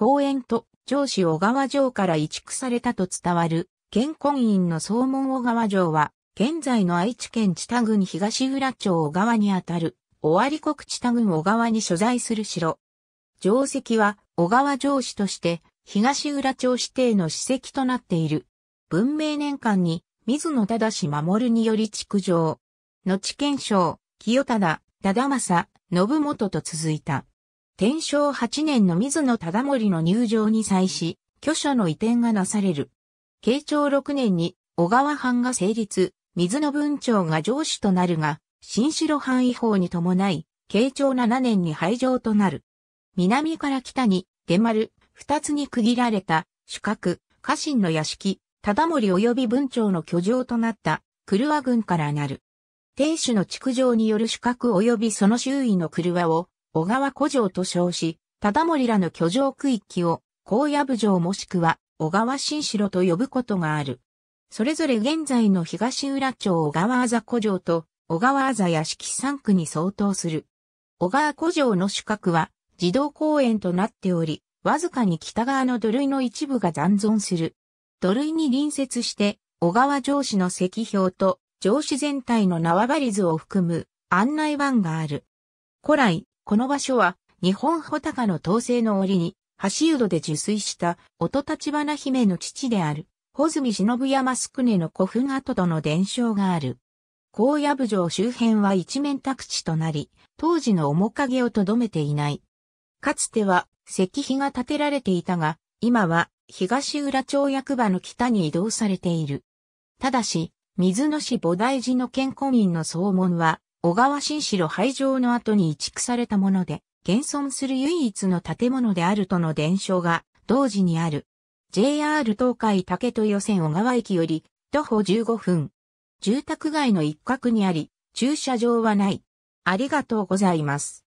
公園と上司小川城から移築されたと伝わる、建婚院の総門小川城は、現在の愛知県知多郡東浦町小川にあたる、尾張国知多郡小川に所在する城。城跡は小川城市として、東浦町指定の史跡となっている。文明年間に、水野忠守により築城。後検証、清忠、忠政、信元と続いた。天正8年の水野忠盛の入場に際し、居所の移転がなされる。慶長6年に小川藩が成立、水野文長が上司となるが、新城藩違法に伴い、慶長7年に廃城となる。南から北に、出丸、二つに区切られた、主角、家臣の屋敷、忠盛及び文長の居城となった、ルワ軍からなる。亭主の築城による主角及びその周囲のルワを、小川古城と称し、忠盛らの居城区域を、高野部城もしくは、小川新城と呼ぶことがある。それぞれ現在の東浦町小川あざ古城と、小川あざ屋敷三区に相当する。小川古城の主角は、児童公園となっており、わずかに北側の土塁の一部が残存する。土塁に隣接して、小川城市の石標と、城市全体の縄張り図を含む案内板がある。古来、この場所は、日本穂高の統制の折に、橋宿で受水した、音立花姫の父である、穂積忍山宿根の古墳跡との伝承がある。高野部城周辺は一面宅地となり、当時の面影をとどめていない。かつては、石碑が建てられていたが、今は、東浦町役場の北に移動されている。ただし、水野市菩提寺の健康院の総門は、小川新城廃城の後に移築されたもので、現存する唯一の建物であるとの伝承が同時にある。JR 東海竹戸予選小川駅より徒歩15分。住宅街の一角にあり、駐車場はない。ありがとうございます。